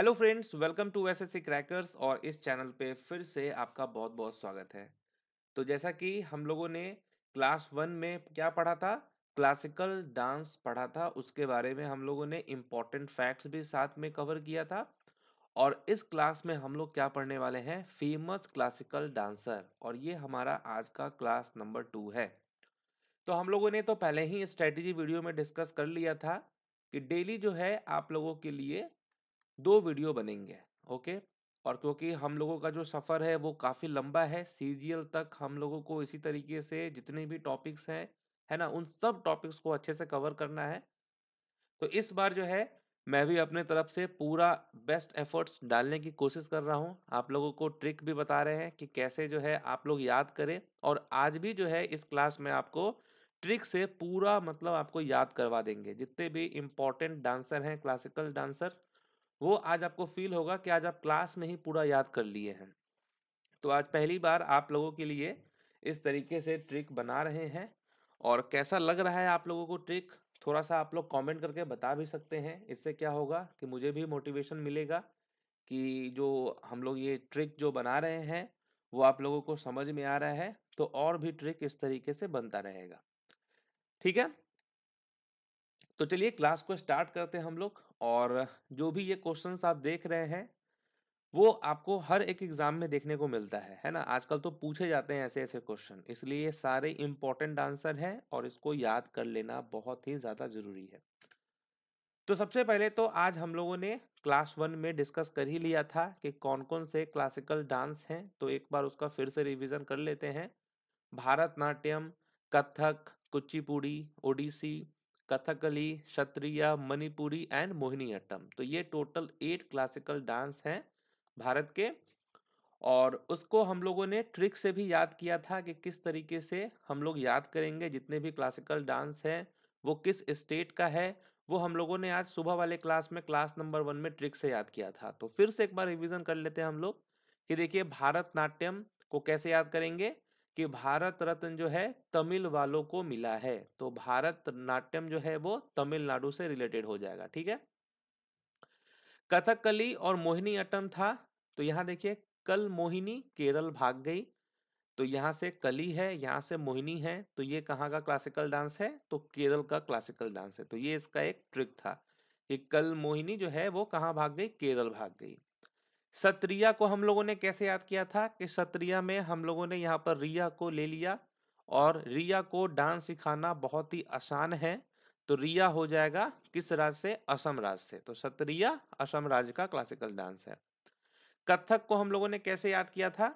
Hello friends welcome to S S crackers और इस channel पे फिर से आपका बहुत बहुत स्वागत है तो जैसा कि हम लोगों ने क्लास वन में क्या पढ़ा था क्लासिकल डांस पढ़ा था उसके बारे में हम लोगों ने इम्पॉर्टेंट फैक्ट्स भी साथ में कवर किया था और इस क्लास में हम लोग क्या पढ़ने वाले हैं फेमस क्लासिकल डांसर और ये हमारा आज का क्लास नंबर टू है तो हम लोगों ने तो पहले ही स्ट्रेटजी वीडियो में डिस्कस कर लिया था कि डेली जो है आप लोगों के लिए दो वीडियो बनेंगे ओके और क्योंकि हम लोगों का जो सफ़र है वो काफ़ी लंबा है सी तक हम लोगों को इसी तरीके से जितने भी टॉपिक्स हैं है ना उन सब टॉपिक्स को अच्छे से कवर करना है तो इस बार जो है मैं भी अपने तरफ से पूरा बेस्ट एफर्ट्स डालने की कोशिश कर रहा हूँ आप लोगों को ट्रिक भी बता रहे हैं कि कैसे जो है आप लोग याद करें और आज भी जो है इस क्लास में आपको ट्रिक से पूरा मतलब आपको याद करवा देंगे जितने भी इम्पोर्टेंट डांसर हैं क्लासिकल डांसर वो आज आपको फील होगा कि आज आप क्लास में ही पूरा याद कर लिए हैं तो आज पहली बार आप लोगों के लिए इस तरीके से ट्रिक बना रहे हैं और कैसा लग रहा है आप लोगों को ट्रिक थोड़ा सा आप लोग कमेंट करके बता भी सकते हैं इससे क्या होगा कि मुझे भी मोटिवेशन मिलेगा कि जो हम लोग ये ट्रिक जो बना रहे हैं वो आप लोगों को समझ में आ रहा है तो और भी ट्रिक इस तरीके से बनता रहेगा ठीक है तो चलिए क्लास को स्टार्ट करते हैं हम लोग और जो भी ये क्वेश्चन आप देख रहे हैं वो आपको हर एक एग्जाम में देखने को मिलता है है ना आजकल तो पूछे जाते हैं ऐसे ऐसे क्वेश्चन इसलिए ये सारे इंपॉर्टेंट आंसर हैं और इसको याद कर लेना बहुत ही ज़्यादा ज़रूरी है तो सबसे पहले तो आज हम लोगों ने क्लास वन में डिस्कस कर ही लिया था कि कौन कौन से क्लासिकल डांस हैं तो एक बार उसका फिर से रिविजन कर लेते हैं भारतनाट्यम कथक कुचिपुड़ी ओडिसी कथकली क्षत्रिय मणिपुरी एंड मोहिनीअट्टम तो ये टोटल एट क्लासिकल डांस हैं भारत के और उसको हम लोगों ने ट्रिक से भी याद किया था कि किस तरीके से हम लोग याद करेंगे जितने भी क्लासिकल डांस हैं वो किस स्टेट का है वो हम लोगों ने आज सुबह वाले क्लास में क्लास नंबर वन में ट्रिक से याद किया था तो फिर से एक बार रिविजन कर लेते हैं हम लोग कि देखिए भारतनाट्यम को कैसे याद करेंगे कि भारत रत्न जो है तमिल वालों को मिला है तो भारत नाट्यम जो है वो तमिलनाडु से रिलेटेड हो जाएगा ठीक है कथकली और मोहिनी अटम था तो यहाँ देखिए कल मोहिनी केरल भाग गई तो यहां से कली है यहां से मोहिनी है तो ये कहाँ का क्लासिकल डांस है तो केरल का क्लासिकल डांस है तो ये इसका एक ट्रिक था कि कल मोहिनी जो है वो कहाँ भाग गई केरल भाग गई सत्रिया को हम लोगों ने कैसे याद किया था कि सत्रिया में हम लोगों ने यहाँ पर रिया को ले लिया और रिया को डांस सिखाना बहुत ही आसान है तो रिया हो जाएगा किस राज्य से असम राज्य से तो सत्रिया असम राज्य का क्लासिकल डांस है कथक को हम लोगों ने कैसे याद किया था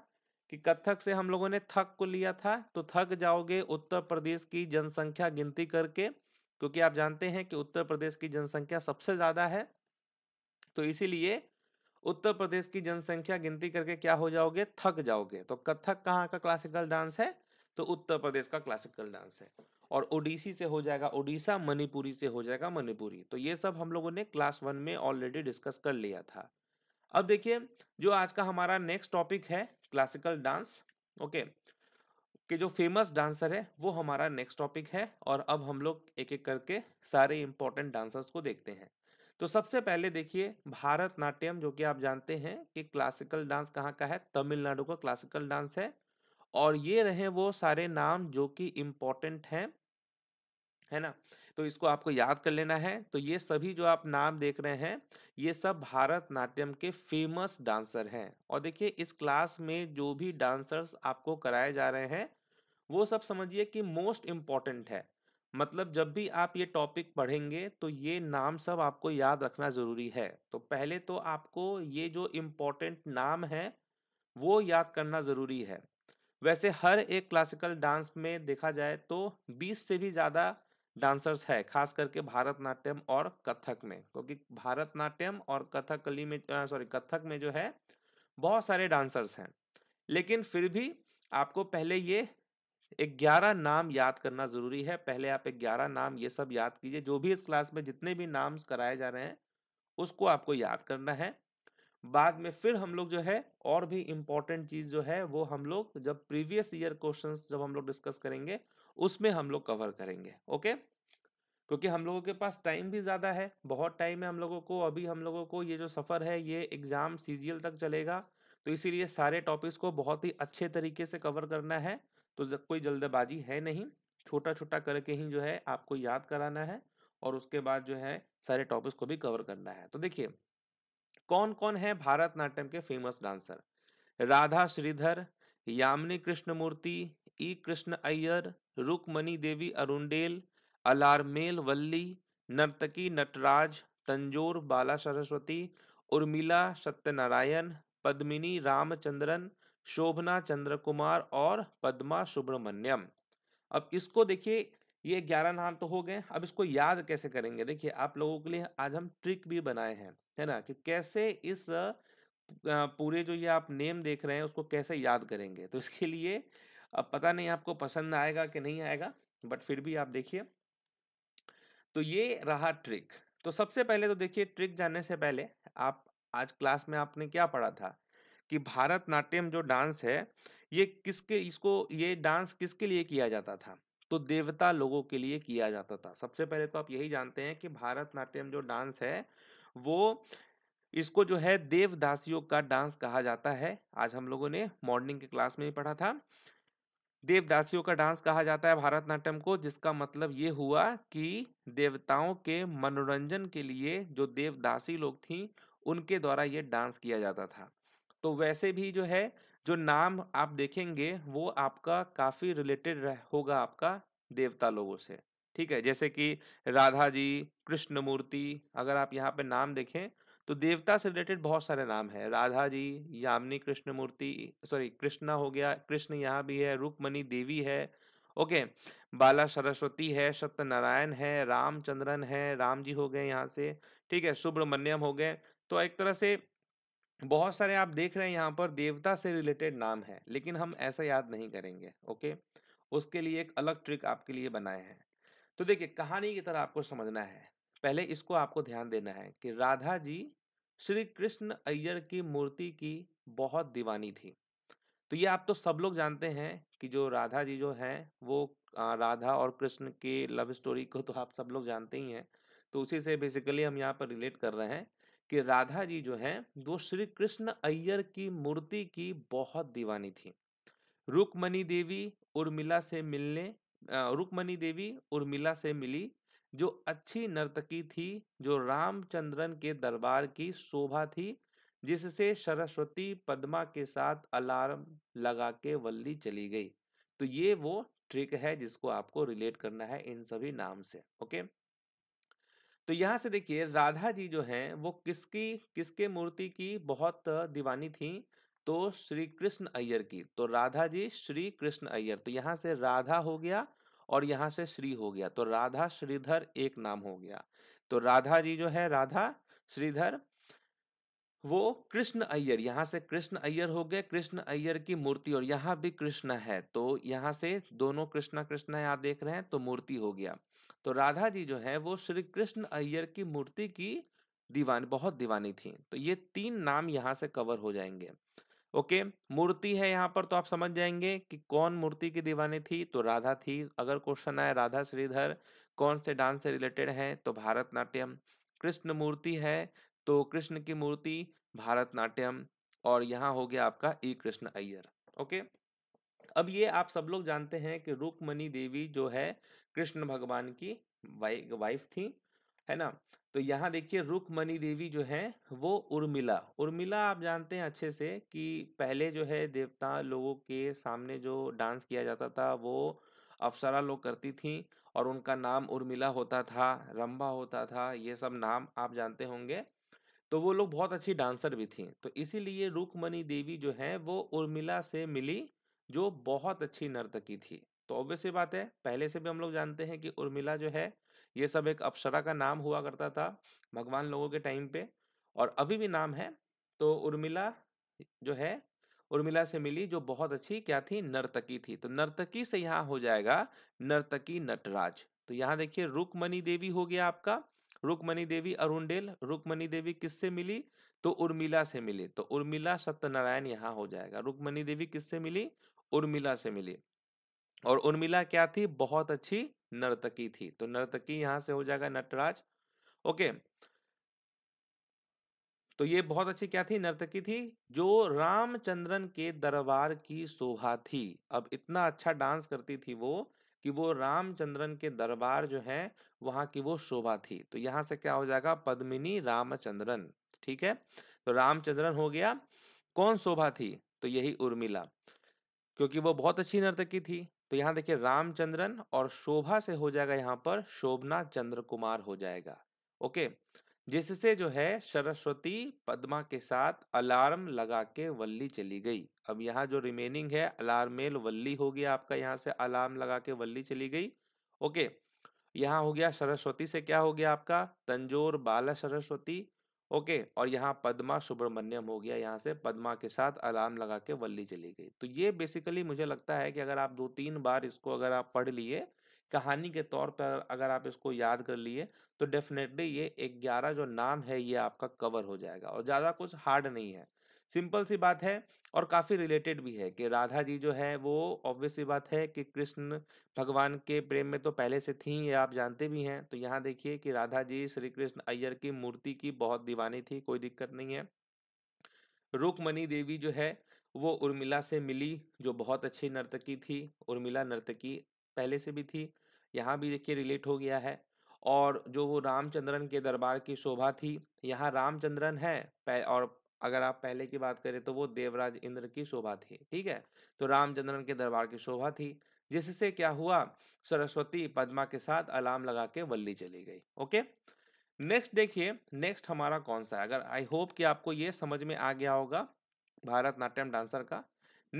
कि कथक से हम लोगों ने थक को लिया था तो थक जाओगे उत्तर प्रदेश की जनसंख्या गिनती करके क्योंकि आप जानते हैं कि उत्तर प्रदेश की जनसंख्या सबसे ज्यादा है तो इसीलिए उत्तर प्रदेश की जनसंख्या गिनती करके क्या हो जाओगे थक जाओगे तो कथक कहाँ का क्लासिकल डांस है तो उत्तर प्रदेश का क्लासिकल डांस है और ओडिसी से हो जाएगा ओडिशा मणिपुरी से हो जाएगा मणिपुरी तो ये सब हम लोगों ने क्लास वन में ऑलरेडी डिस्कस कर लिया था अब देखिए जो आज का हमारा नेक्स्ट टॉपिक है क्लासिकल डांस ओके के जो फेमस डांसर है वो हमारा नेक्स्ट टॉपिक है और अब हम लोग एक एक करके सारे इंपॉर्टेंट डांसर्स को देखते हैं तो सबसे पहले देखिए भारतनाट्यम जो कि आप जानते हैं कि क्लासिकल डांस कहाँ का है तमिलनाडु का क्लासिकल डांस है और ये रहे वो सारे नाम जो कि इम्पोर्टेंट हैं है ना तो इसको आपको याद कर लेना है तो ये सभी जो आप नाम देख रहे हैं ये सब भारतनाट्यम के फेमस डांसर हैं और देखिए इस क्लास में जो भी डांसर्स आपको कराए जा रहे हैं वो सब समझिए कि मोस्ट इम्पॉर्टेंट है मतलब जब भी आप ये टॉपिक पढ़ेंगे तो ये नाम सब आपको याद रखना ज़रूरी है तो पहले तो आपको ये जो इम्पोर्टेंट नाम है वो याद करना ज़रूरी है वैसे हर एक क्लासिकल डांस में देखा जाए तो 20 से भी ज़्यादा डांसर्स है खास करके भारतनाट्यम और कथक में क्योंकि भारतनाट्यम और कथकली में सॉरी कथक में जो है बहुत सारे डांसर्स हैं लेकिन फिर भी आपको पहले ये ग्यारह नाम याद करना जरूरी है पहले आप ग्यारह नाम ये सब याद कीजिए जो भी इस क्लास में जितने भी नाम्स कराए जा रहे हैं उसको आपको याद करना है बाद में फिर हम लोग जो है और भी इम्पोर्टेंट चीज़ जो है वो हम लोग जब प्रीवियस ईयर क्वेश्चंस जब हम लोग डिस्कस करेंगे उसमें हम लोग कवर करेंगे ओके क्योंकि हम लोगों के पास टाइम भी ज़्यादा है बहुत टाइम है हम लोगों को अभी हम लोगों को ये जो सफ़र है ये एग्ज़ाम सीजियल तक चलेगा तो इसीलिए सारे टॉपिक्स को बहुत ही अच्छे तरीके से कवर करना है तो कोई जल्दबाजी है नहीं छोटा छोटा करके ही जो है आपको याद कराना है और उसके बाद जो है सारे टॉपिक्स को भी कवर करना है तो देखिए कौन कौन है भारतनाट्यम के famous dancer Radha Sridhar Yamini Krishnamurthy E Krishna Iyer Rukmini Devi Arundale Alarmel Valli Narthaki Nataraj Tanjore Bala Saraswati Urmila Satyanarayan Padmini Ramachandran शोभना चंद्र कुमार और पद्मा सुब्रमण्यम अब इसको देखिए ये ग्यारह नाम तो हो गए अब इसको याद कैसे करेंगे देखिए आप लोगों के लिए आज हम ट्रिक भी बनाए हैं है ना कि कैसे इस पूरे जो ये आप नेम देख रहे हैं उसको कैसे याद करेंगे तो इसके लिए अब पता नहीं आपको पसंद आएगा कि नहीं आएगा बट फिर भी आप देखिए तो ये रहा ट्रिक तो सबसे पहले तो देखिए ट्रिक जानने से पहले आप आज क्लास में आपने क्या पढ़ा था कि भारतनाट्यम जो डांस है ये किसके इसको ये डांस किसके लिए किया जाता था तो देवता लोगों के लिए किया जाता था सबसे पहले तो आप यही जानते हैं कि भारतनाट्यम जो डांस है वो इसको जो है देवदासियों का डांस कहा जाता है आज हम लोगों ने मॉर्निंग के क्लास में ही पढ़ा था देवदासियों का डांस कहा जाता है भारतनाट्यम को जिसका मतलब ये हुआ कि देवताओं के मनोरंजन के लिए जो देवदासी लोग थीं उनके द्वारा ये डांस किया जाता था तो वैसे भी जो है जो नाम आप देखेंगे वो आपका काफ़ी रिलेटेड होगा आपका देवता लोगों से ठीक है जैसे कि राधा जी कृष्ण मूर्ति अगर आप यहाँ पे नाम देखें तो देवता से रिलेटेड बहुत सारे नाम है राधा जी यामिनी कृष्ण मूर्ति सॉरी कृष्णा हो गया कृष्ण यहाँ भी है रुक्मणी देवी है ओके बाला सरस्वती है सत्यनारायण है रामचंद्रन है राम जी हो गए यहाँ से ठीक है सुब्रमण्यम हो गए तो एक तरह से बहुत सारे आप देख रहे हैं यहाँ पर देवता से रिलेटेड नाम है लेकिन हम ऐसा याद नहीं करेंगे ओके उसके लिए एक अलग ट्रिक आपके लिए बनाए हैं तो देखिए कहानी की तरह आपको समझना है पहले इसको आपको ध्यान देना है कि राधा जी श्री कृष्ण अय्यर की मूर्ति की बहुत दीवानी थी तो ये आप तो सब लोग जानते हैं कि जो राधा जी जो हैं वो राधा और कृष्ण के लव स्टोरी को तो आप सब लोग जानते ही हैं तो उसी से बेसिकली हम यहाँ पर रिलेट कर रहे हैं कि राधा जी जो हैं वो श्री कृष्ण अय्यर की मूर्ति की बहुत दीवानी थी रुकमणि देवी उर्मिला से मिलने रुकमणि देवी उर्मिला से मिली जो अच्छी नर्तकी थी जो रामचंद्रन के दरबार की शोभा थी जिससे सरस्वती पद्मा के साथ अलार्म लगा के वल्ली चली गई तो ये वो ट्रिक है जिसको आपको रिलेट करना है इन सभी नाम से ओके तो यहाँ से देखिए राधा जी जो हैं वो किसकी किसके मूर्ति की बहुत दीवानी थी तो श्री कृष्ण अय्यर की तो राधा जी श्री कृष्ण अय्यर तो यहाँ से राधा हो गया और यहाँ से श्री हो गया तो राधा श्रीधर एक नाम हो गया तो राधा जी जो है राधा श्रीधर वो कृष्ण अय्यर यहाँ से कृष्ण अय्यर हो गए कृष्ण अय्यर की मूर्ति और यहाँ भी कृष्ण है तो यहाँ से दोनों कृष्णा कृष्णा यहाँ देख रहे हैं तो मूर्ति हो गया तो राधा जी जो है वो श्री कृष्ण अय्यर की मूर्ति की दीवानी बहुत दीवानी थी तो ये तीन नाम यहाँ से कवर हो जाएंगे ओके मूर्ति है यहाँ पर तो आप समझ जाएंगे कि कौन मूर्ति की दीवानी थी तो राधा थी अगर क्वेश्चन आए राधा श्रीधर कौन से डांस से रिलेटेड है तो भारतनाट्यम कृष्ण मूर्ति है तो कृष्ण की मूर्ति भारतनाट्यम और यहाँ हो गया आपका ई कृष्ण अय्यर ओके अब ये आप सब लोग जानते हैं कि रुक्मणी देवी जो है कृष्ण भगवान की वाइ, वाइफ थी है ना तो यहाँ देखिए रुक्मणी देवी जो है वो उर्मिला उर्मिला आप जानते हैं अच्छे से कि पहले जो है देवता लोगों के सामने जो डांस किया जाता था वो अप्सरा लोग करती थी और उनका नाम उर्मिला होता था रंबा होता था ये सब नाम आप जानते होंगे तो वो लोग बहुत अच्छी डांसर भी थी तो इसीलिए रुकमणि देवी जो है वो उर्मिला से मिली जो बहुत अच्छी नर्तकी थी तो ऑब्वियस बात है पहले से भी हम लोग जानते हैं कि उर्मिला जो है ये सब एक अप्सरा का नाम हुआ करता था भगवान लोगों के टाइम पे और अभी भी नाम है तो उर्मिला जो है उर्मिला से मिली जो बहुत अच्छी क्या थी नर्तकी थी तो नर्तकी से यहाँ हो जाएगा नर्तकी नटराज तो यहाँ देखिए रुकमणि देवी हो गया आपका रुकमणि देवी अरुणेल रुकमणि देवी किससे मिली तो उर्मिला से मिली तो उर्मिला सत्यनारायण यहाँ हो जाएगा रुकमणि देवी किससे मिली उर्मिला से मिली और उर्मिला क्या थी बहुत अच्छी नर्तकी थी तो नर्तकी यहां से हो जाएगा नटराज ओके तो ये बहुत अच्छी क्या थी नर्तकी थी जो रामचंद्रन के दरबार की शोभा थी अब इतना अच्छा डांस करती थी वो कि वो रामचंद्रन के दरबार जो है वहां की वो शोभा थी तो यहां से क्या हो जाएगा पद्मिनी रामचंद्रन ठीक है तो रामचंद्रन हो गया कौन शोभा थी तो यही उर्मिला क्योंकि वो बहुत अच्छी नर्तकी थी तो यहाँ देखिए रामचंद्रन और शोभा से हो जाएगा यहाँ पर शोभना चंद्र कुमार हो जाएगा ओके जिससे जो है सरस्वती पद्मा के साथ अलार्म लगा के वल्ली चली गई अब यहाँ जो रिमेनिंग है अलार्मेल वल्ली हो गया आपका यहाँ से अलार्म लगा के वल्ली चली गई ओके यहाँ हो गया सरस्वती से क्या हो गया आपका तंजोर बाला सरस्वती ओके और यहाँ पद्मा सुब्रमण्यम हो गया यहाँ से पद्मा के साथ अलार्म लगा के वल्ली चली गई तो ये बेसिकली मुझे लगता है कि अगर आप दो तीन बार इसको अगर आप पढ़ लिए कहानी के तौर पर अगर आप इसको याद कर लिए तो डेफिनेटली ये ग्यारह जो नाम है ये आपका कवर हो जाएगा और ज़्यादा कुछ हार्ड नहीं है सिंपल सी बात है और काफ़ी रिलेटेड भी है कि राधा जी जो है वो ऑब्वियस सी बात है कि कृष्ण भगवान के प्रेम में तो पहले से थी ये आप जानते भी हैं तो यहाँ देखिए कि राधा जी श्री कृष्ण अय्यर की मूर्ति की बहुत दीवानी थी कोई दिक्कत नहीं है रुकमणि देवी जो है वो उर्मिला से मिली जो बहुत अच्छी नर्तकी थी उर्मिला नर्तकी पहले से भी थी यहाँ भी देखिए रिलेट हो गया है और जो वो रामचंद्रन के दरबार की शोभा थी यहाँ रामचंद्रन है और अगर आप पहले की बात करें तो वो देवराज इंद्र की शोभा थी ठीक है तो रामचंद्रन के दरबार की शोभा थी जिससे क्या हुआ सरस्वती पद्मा के साथ अलार्म लगा के वल्ली चली गई ओके नेक्स्ट देखिए नेक्स्ट हमारा कौन सा है अगर आई होप कि आपको ये समझ में आ गया होगा भारतनाट्यम डांसर का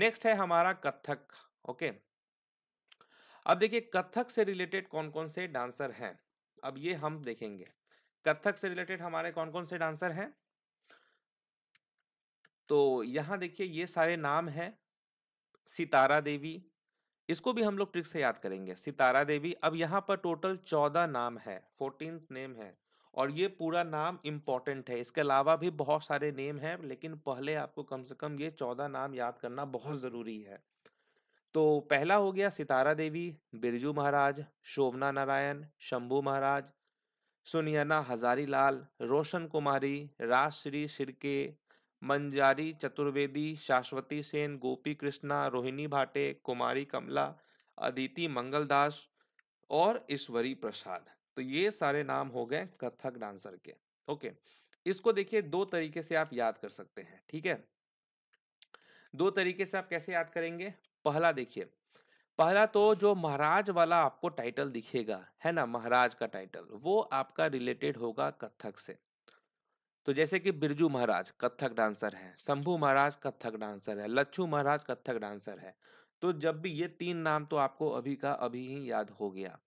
नेक्स्ट है हमारा कथक ओके अब देखिए कथक से रिलेटेड कौन कौन से डांसर हैं अब ये हम देखेंगे कथक से रिलेटेड हमारे कौन कौन से डांसर हैं तो यहाँ देखिए ये सारे नाम हैं सितारा देवी इसको भी हम लोग ट्रिक से याद करेंगे सितारा देवी अब यहाँ पर टोटल चौदह नाम है फोर्टीन नेम है और ये पूरा नाम इम्पॉर्टेंट है इसके अलावा भी बहुत सारे नेम हैं लेकिन पहले आपको कम से कम ये चौदह नाम याद करना बहुत ज़रूरी है तो पहला हो गया सितारा देवी बिरजू महाराज शोभना नारायण शंभू महाराज सुनियना हजारीलाल रोशन कुमारी राजश्री शिरके मंजारी चतुर्वेदी शाश्वती सेन गोपी कृष्णा रोहिणी भाटे कुमारी कमला अदिति मंगलदास और ईश्वरी प्रसाद तो ये सारे नाम हो गए कथक डांसर के ओके इसको देखिए दो तरीके से आप याद कर सकते हैं ठीक है दो तरीके से आप कैसे याद करेंगे पहला देखिए पहला तो जो महाराज वाला आपको टाइटल दिखेगा है ना महाराज का टाइटल वो आपका रिलेटेड होगा कथक से तो जैसे कि बिरजू महाराज कथक डांसर हैं शंभू महाराज कथक डांसर है लच्छू महाराज कथक डांसर है तो जब भी ये तीन नाम तो आपको अभी का अभी ही याद हो गया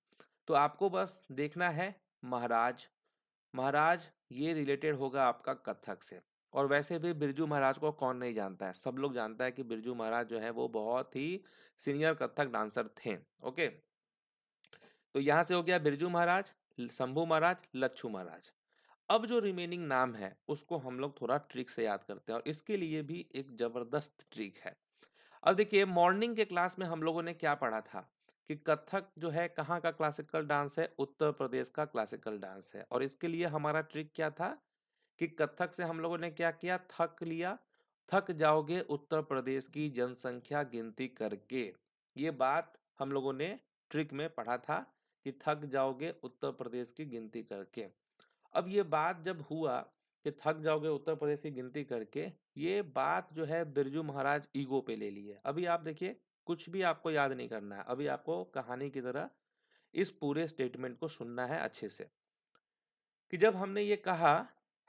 तो आपको बस देखना है महाराज महाराज ये रिलेटेड होगा आपका कथक से और वैसे भी बिरजू महाराज को कौन नहीं जानता है सब लोग जानता है कि बिरजू महाराज जो है वो बहुत ही सीनियर कथक डांसर थे ओके तो यहाँ से हो गया बिरजू महाराज शंभू महाराज लच्छू महाराज अब जो रिमेनिंग नाम है उसको हम लोग थोड़ा ट्रिक से याद करते हैं और इसके लिए भी एक ज़बरदस्त ट्रिक है अब देखिए मॉर्निंग के क्लास में हम लोगों ने क्या पढ़ा था कि कथक जो है कहाँ का क्लासिकल डांस है उत्तर प्रदेश का क्लासिकल डांस है और इसके लिए हमारा ट्रिक क्या था कि कथक से हम लोगों ने क्या किया थक लिया थक जाओगे उत्तर प्रदेश की जनसंख्या गिनती करके ये बात हम लोगों ने ट्रिक में पढ़ा था कि थक जाओगे उत्तर प्रदेश की गिनती करके अब ये बात जब हुआ कि थक जाओगे उत्तर प्रदेश की गिनती करके ये बात जो है बिरजू महाराज ईगो पे ले लिए अभी आप देखिए कुछ भी आपको याद नहीं करना है अभी आपको कहानी की तरह इस पूरे स्टेटमेंट को सुनना है अच्छे से कि जब हमने ये कहा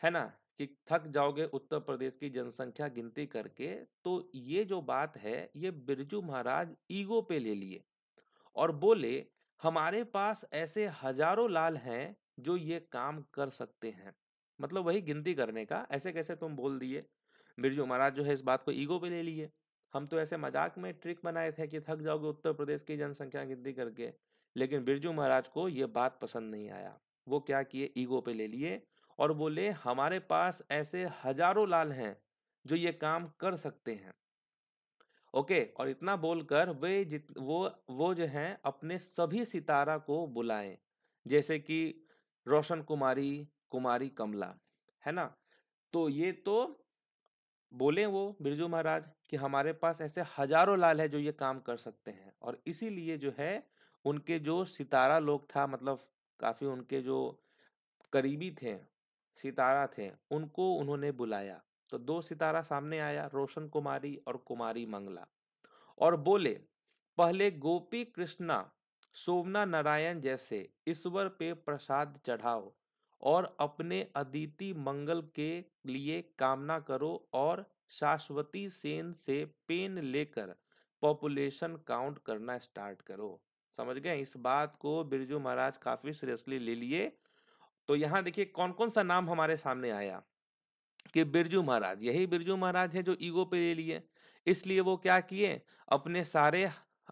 है ना कि थक जाओगे उत्तर प्रदेश की जनसंख्या गिनती करके तो ये जो बात है ये बिरजू महाराज ईगो पे ले लिए और बोले हमारे पास ऐसे हजारों लाल हैं जो ये काम कर सकते हैं मतलब वही गिनती करने का ऐसे कैसे तुम बोल दिए बिरजू महाराज जो है इस बात को ईगो पे ले लिए हम तो ऐसे मजाक में ट्रिक बनाए थे कि थक जाओगे उत्तर प्रदेश की जनसंख्या गिनती करके लेकिन बिरजू महाराज को ये बात पसंद नहीं आया वो क्या किए ईगो पे ले लिए और बोले हमारे पास ऐसे हजारों लाल हैं जो ये काम कर सकते हैं ओके और इतना बोलकर वे जित वो वो जो हैं अपने सभी सितारा को बुलाएं जैसे कि रोशन कुमारी कुमारी कमला है ना तो ये तो बोले वो बिरजू महाराज कि हमारे पास ऐसे हजारों लाल है जो ये काम कर सकते हैं और इसीलिए जो है उनके जो सितारा लोग था मतलब काफ़ी उनके जो करीबी थे सितारा थे उनको उन्होंने बुलाया तो दो सितारा सामने आया रोशन कुमारी और कुमारी मंगला और बोले पहले गोपी कृष्णा सोमना नारायण जैसे ईश्वर पे प्रसाद चढ़ाओ और अपने अदिति मंगल के लिए कामना करो और शाश्वती सेन से पेन लेकर पॉपुलेशन काउंट करना स्टार्ट करो समझ गए इस बात को बिरजू महाराज काफी सीरियसली ले लिए तो यहाँ देखिए कौन कौन सा नाम हमारे सामने आया कि बिरजू महाराज यही बिरजू महाराज है जो ईगो पे ले लिए इसलिए वो क्या किए अपने सारे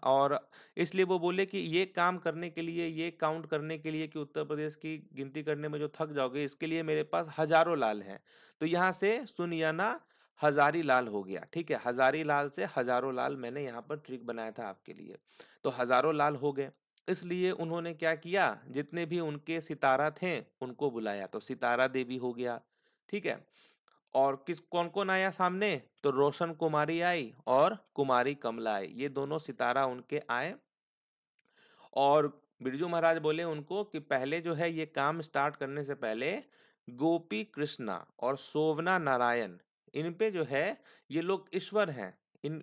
और इसलिए वो बोले कि ये काम करने के लिए, ये काउंट करने के लिए कि उत्तर प्रदेश की गिनती करने में जो थक जाओगे, इसके लिए मेरे पास हज़ारों लाल हैं। तो यहाँ से सुनियाना ना, हज़ारी लाल हो गया, ठीक है? हज़ारी लाल से हज़ारों लाल मैंने यहाँ पर ट्रिक बनाया था आपके लिए। तो हज़ारों लाल हो गए, इसलिए उन्होंने क्या किया, जितने भी उनके सितारा थे, उनको बुलाया। तो सितारा देवी हो गया, ठीक है? और किस कौन कौन आया सामने तो रोशन कुमारी आई और कुमारी कमला आई ये दोनों सितारा उनके आए और बिरजू महाराज बोले उनको कि पहले जो है ये काम स्टार्ट करने से पहले गोपी कृष्णा और शोभना नारायण इन पे जो है ये लोग ईश्वर हैं इन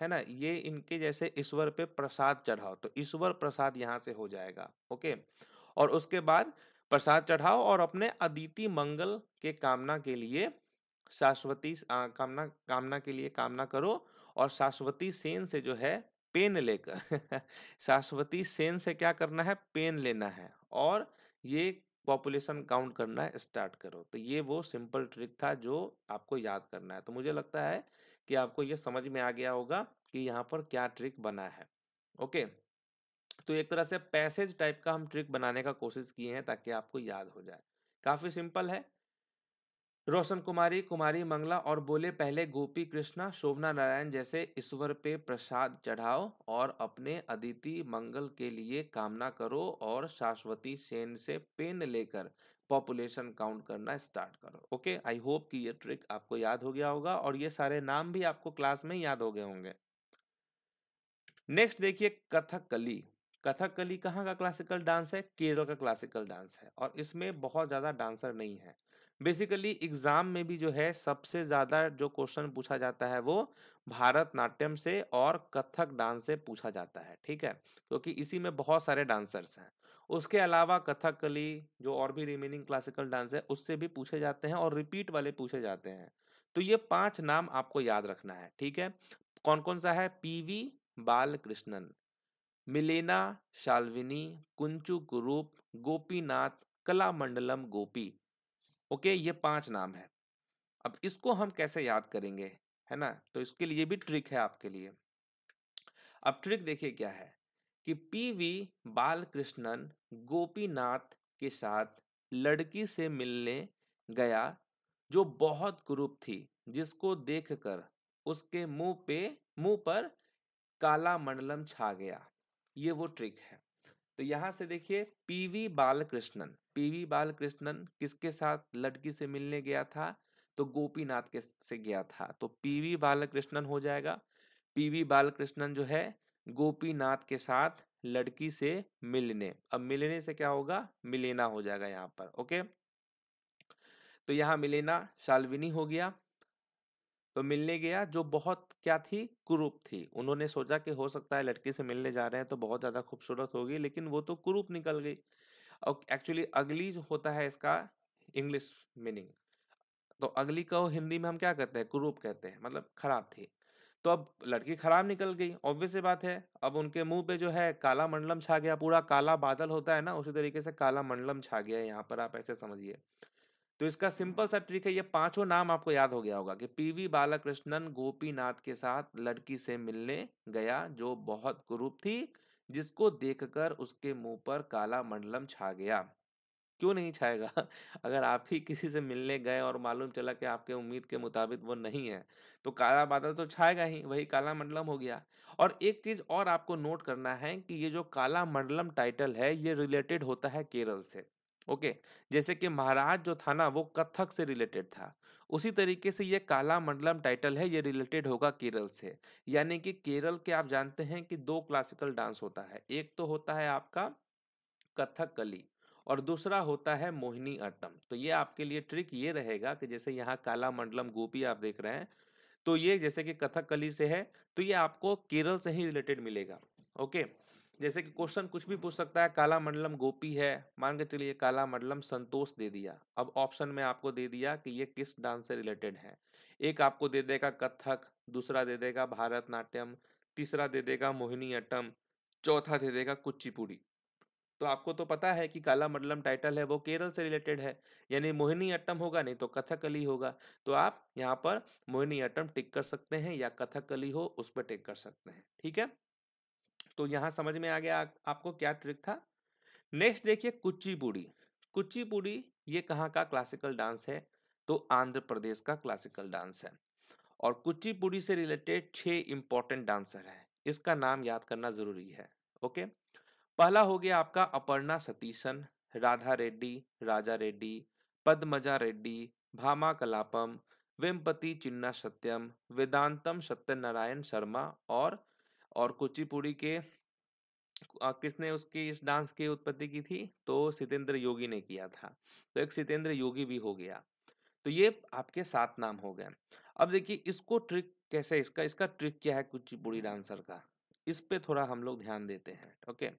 है ना ये इनके जैसे ईश्वर पे प्रसाद चढ़ाओ तो ईश्वर प्रसाद यहाँ से हो जाएगा ओके और उसके बाद प्रसाद चढ़ाओ और अपने अदिति मंगल के कामना के लिए शाश्वती कामना कामना के लिए कामना करो और शाश्वती सेन से जो है पेन लेकर शाश्वती सेन से क्या करना है पेन लेना है और ये पॉपुलेशन काउंट करना स्टार्ट करो तो ये वो सिंपल ट्रिक था जो आपको याद करना है तो मुझे लगता है कि आपको ये समझ में आ गया होगा कि यहाँ पर क्या ट्रिक बना है ओके तो एक तरह से पैसेज टाइप का हम ट्रिक बनाने का कोशिश किए हैं ताकि आपको याद हो जाए काफ़ी सिंपल है रोशन कुमारी कुमारी मंगला और बोले पहले गोपी कृष्णा शोभना नारायण जैसे ईश्वर पे प्रसाद चढ़ाओ और अपने अदिति मंगल के लिए कामना करो और शाश्वती सेन से पेन लेकर पॉपुलेशन काउंट करना स्टार्ट करो ओके आई होप कि ये ट्रिक आपको याद हो गया होगा और ये सारे नाम भी आपको क्लास में याद हो गए होंगे नेक्स्ट देखिए कथक कली कथक कली कहाँ का क्लासिकल डांस है केरल का क्लासिकल डांस है और इसमें बहुत ज़्यादा डांसर नहीं है बेसिकली एग्जाम में भी जो है सबसे ज्यादा जो क्वेश्चन पूछा जाता है वो भारतनाट्यम से और कथक डांस से पूछा जाता है ठीक है क्योंकि इसी में बहुत सारे डांसर्स हैं उसके अलावा कथकली जो और भी रिमेनिंग क्लासिकल डांस है उससे भी पूछे जाते हैं और रिपीट वाले पूछे जाते हैं तो ये पांच नाम आपको याद रखना है ठीक है कौन कौन सा है पीवी बालकृष्णन मिलेना शाल्विनी कुंचू कुरूप गोपीनाथ कलामंडलम गोपी ओके ये पांच नाम है अब इसको हम कैसे याद करेंगे है ना तो इसके लिए भी ट्रिक है आपके लिए अब ट्रिक देखिए क्या है कि पी वी बालकृष्णन गोपीनाथ के साथ लड़की से मिलने गया जो बहुत ग्रुप थी जिसको देखकर उसके मुंह पे मुंह पर काला मंडलम छा गया ये वो ट्रिक है तो यहाँ से देखिए पीवी बालकृष्णन पीवी बालकृष्णन किसके साथ लड़की से मिलने गया था तो गोपीनाथ के से गया था तो पीवी बालकृष्णन हो जाएगा पीवी बालकृष्णन जो है गोपीनाथ के साथ लड़की से मिलने अब मिलने से क्या होगा मिलेना हो जाएगा यहाँ पर ओके तो यहाँ मिलेना शाल्विनी हो गया तो मिलने गया जो बहुत क्या थी कुरूप थी उन्होंने सोचा कि हो सकता है लड़की से मिलने जा रहे हैं तो बहुत ज़्यादा खूबसूरत होगी लेकिन वो तो कुरूप निकल गई और एक्चुअली अगली जो होता है इसका इंग्लिश मीनिंग तो अगली को हिंदी में हम क्या कहते हैं कुरूप कहते हैं मतलब खराब थी तो अब लड़की खराब निकल गई ऑब्वियस सी बात है अब उनके मुंह पे जो है काला मंडलम छा गया पूरा काला बादल होता है ना उसी तरीके से काला मंडलम छा गया यहाँ पर आप ऐसे समझिए तो इसका सिंपल सा ट्रिक है ये पांचों नाम आपको याद हो गया होगा कि पीवी बालाकृष्णन गोपीनाथ के साथ लड़की से मिलने गया जो बहुत कुरूप थी जिसको देखकर उसके मुंह पर काला मंडलम छा गया क्यों नहीं छाएगा अगर आप ही किसी से मिलने गए और मालूम चला कि आपके उम्मीद के मुताबिक वो नहीं है तो काला बादल तो छाएगा ही वही काला मंडलम हो गया और एक चीज और आपको नोट करना है कि ये जो काला मंडलम टाइटल है ये रिलेटेड होता है केरल से ओके जैसे कि महाराज जो था ना वो कथक से रिलेटेड था उसी तरीके से ये काला मंडलम टाइटल है ये रिलेटेड होगा केरल से यानी कि केरल के आप जानते हैं कि दो क्लासिकल डांस होता है एक तो होता है आपका कथक कली और दूसरा होता है मोहिनी अट्टम तो ये आपके लिए ट्रिक ये रहेगा कि जैसे यहाँ काला मंडलम गोपी आप देख रहे हैं तो ये जैसे कि कथक कली से है तो ये आपको केरल से ही रिलेटेड मिलेगा ओके okay. जैसे कि क्वेश्चन कुछ भी पूछ सकता है काला मंडलम गोपी है मान के चलिए काला मंडलम संतोष दे दिया अब ऑप्शन में आपको दे दिया कि ये किस डांस से रिलेटेड है एक आपको दे देगा कथक दूसरा दे देगा भारतनाट्यम तीसरा दे देगा मोहिनी अट्टम चौथा दे देगा कुचिपुड़ी तो आपको तो पता है कि काला मंडलम टाइटल है वो केरल से रिलेटेड है यानी मोहिनी अट्टम होगा नहीं तो कथकली होगा तो आप यहाँ पर मोहिनी अट्टम टिक कर सकते हैं या कथकली हो उस पर टिक कर सकते हैं ठीक है तो यहाँ समझ में आ गया आपको क्या ट्रिक था नेक्स्ट देखिए कुचिपुड़ी कुचिपुड़ी ये कहाँ का क्लासिकल डांस है तो आंध्र प्रदेश का क्लासिकल डांस है और कुचिपुड़ी से रिलेटेड छह इंपॉर्टेंट डांसर हैं इसका नाम याद करना जरूरी है ओके पहला हो गया आपका अपर्णा सतीशन राधा रेड्डी राजा रेड्डी पद्मजा रेड्डी भामा कलापम वेम्पति चिन्ना सत्यम वेदांतम सत्यनारायण शर्मा और और कुचिपुड़ी के किसने उसकी इस डांस की उत्पत्ति की थी तो सितेंद्र योगी ने किया था तो एक सितेंद्र योगी भी हो गया तो ये आपके सात नाम हो गए अब देखिए इसको ट्रिक कैसे इसका इसका ट्रिक क्या है कुचिपुड़ी डांसर का इस पे थोड़ा हम लोग ध्यान देते हैं ओके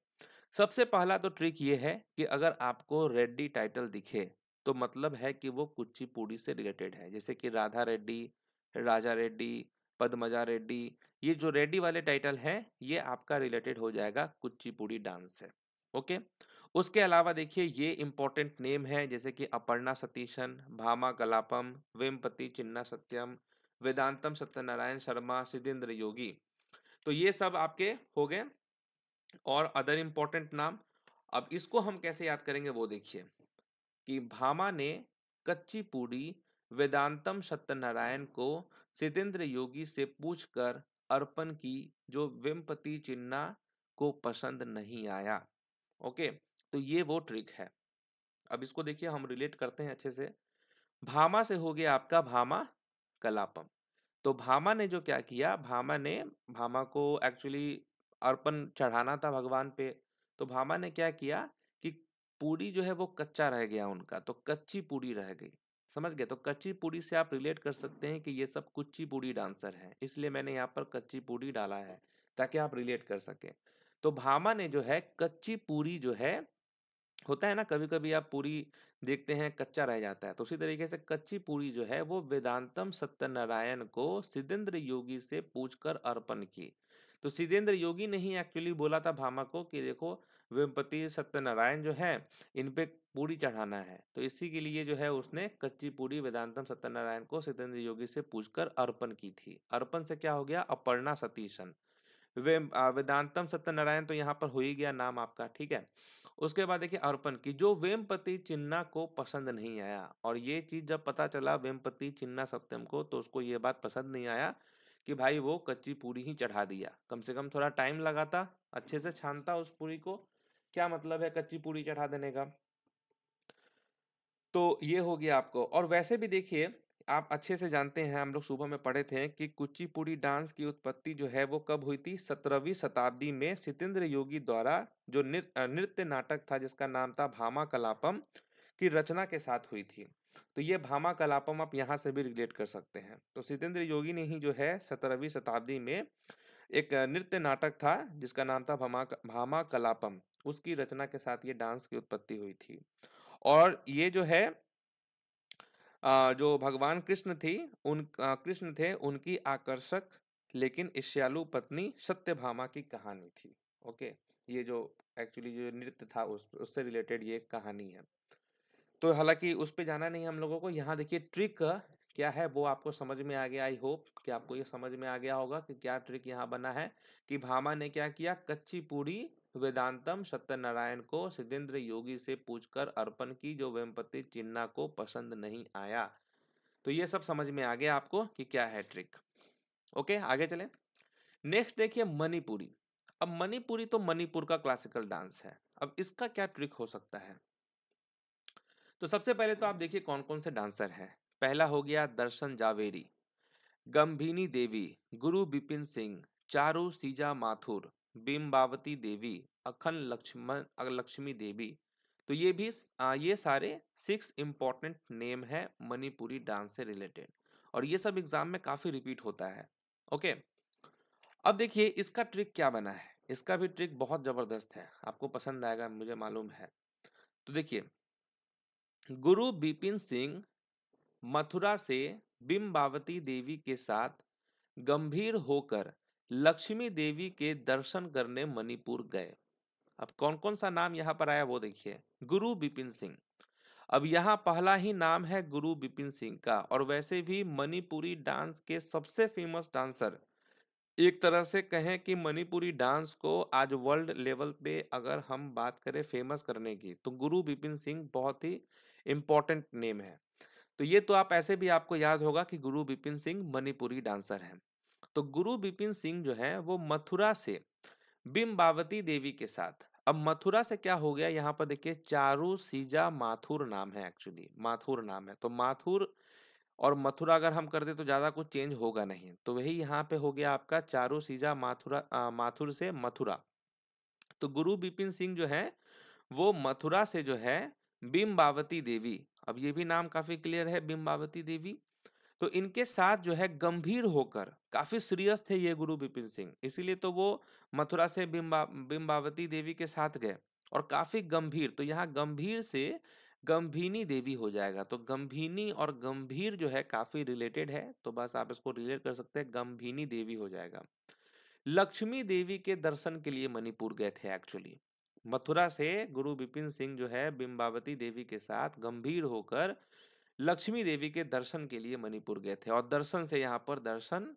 सबसे पहला तो ट्रिक ये है कि अगर आपको रेड्डी टाइटल दिखे तो मतलब है कि वो कुचिपुड़ी से रिलेटेड है जैसे कि राधा रेड्डी राजा रेड्डी पद्मजा रेड्डी ये जो रेड्डी वाले टाइटल है ये आपका रिलेटेड हो जाएगा कुचिपुड़ी डांस से ओके उसके अलावा देखिए ये इंपॉर्टेंट नेम है जैसे कि अपर्णा सतीशन भामा कलापम वेमपति चिन्ना सत्यम वेदांतम सत्यनारायण शर्मा सिद्धेंद्र योगी तो ये सब आपके हो गए और अदर इंपॉर्टेंट नाम अब इसको हम कैसे याद करेंगे वो देखिए कि भामा ने कच्ची पूड़ी वेदांतम सत्यनारायण को सितेंद्र योगी से पूछकर अर्पण की जो वेम्पति चिन्ना को पसंद नहीं आया ओके तो ये वो ट्रिक है अब इसको देखिए हम रिलेट करते हैं अच्छे से भामा से हो गया आपका भामा कलापम तो भामा ने जो क्या किया भामा ने भामा को एक्चुअली अर्पण चढ़ाना था भगवान पे तो भामा ने क्या किया कि पूरी जो है वो कच्चा रह गया उनका तो कच्ची पूरी रह गई समझ गए तो कच्ची पूड़ी से आप रिलेट कर सकते हैं कि ये सब कुच्ची पूड़ी डांसर हैं इसलिए मैंने यहाँ पर कच्ची पूड़ी डाला है ताकि आप रिलेट कर सकें तो भामा ने जो है कच्ची पूरी जो है होता है ना कभी कभी आप पूरी देखते हैं कच्चा रह जाता है तो उसी तरीके से कच्ची पूरी जो है वो वेदांतम सत्यनारायण को सिद्धेंद्र योगी से पूछकर अर्पण की तो सिद्धेंद्र योगी ने ही एक्चुअली बोला था भामा को कि देखो वेमपति सत्यनारायण जो है इन पे पूरी चढ़ाना है तो इसी के लिए जो है उसने कच्ची पूरी वेदांतम सत्यनारायण को सिद्धेंद्र योगी से पूछकर अर्पण की थी अर्पण से क्या हो गया अपर्णा सतीशन वे वेदांतम सत्यनारायण तो यहाँ पर हो ही गया नाम आपका ठीक है उसके बाद देखिए अर्पण की जो वेमपति चिन्ना को पसंद नहीं आया और ये चीज जब पता चला वेमपति चिन्ना सत्यम को तो उसको ये बात पसंद नहीं आया कि भाई वो कच्ची पूरी ही चढ़ा दिया कम से कम थोड़ा टाइम लगाता अच्छे से छानता उस पूरी को क्या मतलब है कच्ची पूरी चढ़ा देने का तो ये हो गया आपको और वैसे भी देखिए आप अच्छे से जानते हैं हम लोग सुबह में पढ़े थे कि कुचिपुड़ी डांस की उत्पत्ति जो है वो कब हुई थी सत्रहवीं शताब्दी में सितेंद्र योगी द्वारा जो नृत्य नाटक था जिसका नाम था भामा कलापम की रचना के साथ हुई थी तो ये भामा कलापम आप यहाँ से भी रिलेट कर सकते हैं तो सितेंद्र योगी ने ही जो है सत्रहवीं शताब्दी में एक नृत्य नाटक था जिसका नाम था भामा भामा कलापम उसकी रचना के साथ ये डांस की उत्पत्ति हुई थी और ये जो है जो भगवान कृष्ण थी उन कृष्ण थे उनकी आकर्षक लेकिन ईश्यालु पत्नी सत्यभामा की कहानी थी ओके ये जो एक्चुअली जो नृत्य था उस उससे रिलेटेड ये कहानी है तो हालांकि उस पर जाना नहीं हम लोगों को यहाँ देखिए ट्रिक क्या है वो आपको समझ में आ गया आई होप कि आपको ये समझ में आ गया होगा कि क्या ट्रिक यहाँ बना है कि भामा ने क्या किया कच्ची पूरी वेदांतम सत्यनारायण को सिद्धेंद्र योगी से पूछकर अर्पण की जो वेमपति चिन्ना को पसंद नहीं आया तो ये सब समझ में आ गया आपको कि क्या है ट्रिक ओके आगे चले नेक्स्ट देखिए मणिपुरी अब मणिपुरी तो मणिपुर का क्लासिकल डांस है अब इसका क्या ट्रिक हो सकता है तो सबसे पहले तो आप देखिए कौन कौन से डांसर हैं पहला हो गया दर्शन जावेरी गंभीनी देवी गुरु बिपिन सिंह चारू सीजा माथुर बिम्बावती देवी अखंड लक्ष्मण लक्ष्मी देवी तो ये भी ये सारे सिक्स इम्पॉर्टेंट नेम है मणिपुरी डांस से रिलेटेड और ये सब एग्जाम में काफ़ी रिपीट होता है ओके अब देखिए इसका ट्रिक क्या बना है इसका भी ट्रिक बहुत ज़बरदस्त है आपको पसंद आएगा मुझे मालूम है तो देखिए गुरु बिपिन सिंह मथुरा से बिम्बावती देवी के साथ गंभीर होकर लक्ष्मी देवी के दर्शन करने मणिपुर गए अब कौन कौन सा नाम यहाँ पर आया वो देखिए गुरु बिपिन सिंह अब यहाँ पहला ही नाम है गुरु बिपिन सिंह का और वैसे भी मणिपुरी डांस के सबसे फेमस डांसर एक तरह से कहें कि मणिपुरी डांस को आज वर्ल्ड लेवल पे अगर हम बात करें फेमस करने की तो गुरु बिपिन सिंह बहुत ही इम्पॉर्टेंट नेम है तो ये तो आप ऐसे भी आपको याद होगा कि गुरु बिपिन सिंह मणिपुरी डांसर हैं तो गुरु बिपिन सिंह जो है वो मथुरा से बिम्बावती देवी के साथ अब मथुरा से क्या हो गया यहाँ पर देखिए चारू सीजा माथुर नाम है एक्चुअली माथुर नाम है तो माथुर और मथुरा अगर हम कर दे तो ज़्यादा कुछ चेंज होगा नहीं तो वही यहाँ पे हो गया आपका चारू सीजा माथुरा आ, माथुर से मथुरा तो गुरु बिपिन सिंह जो है वो मथुरा से जो है बिम्बावती देवी अब ये भी नाम काफी क्लियर है बिम्बावती देवी तो इनके साथ जो है गंभीर होकर काफी सीरियस थे ये गुरु बिपिन सिंह इसीलिए तो वो मथुरा से बिम्बा बिम्बावती देवी के साथ गए और काफी गंभीर तो यहाँ गंभीर से गंभीनी देवी हो जाएगा तो गंभीनी और गंभीर जो है काफी रिलेटेड है तो बस आप इसको रिलेट कर सकते हैं गंभीनी देवी हो जाएगा लक्ष्मी देवी के दर्शन के लिए मणिपुर गए थे एक्चुअली मथुरा से गुरु बिपिन सिंह जो है बिंबावती देवी के साथ गंभीर होकर लक्ष्मी देवी के दर्शन के लिए मणिपुर गए थे और दर्शन से यहाँ पर दर्शन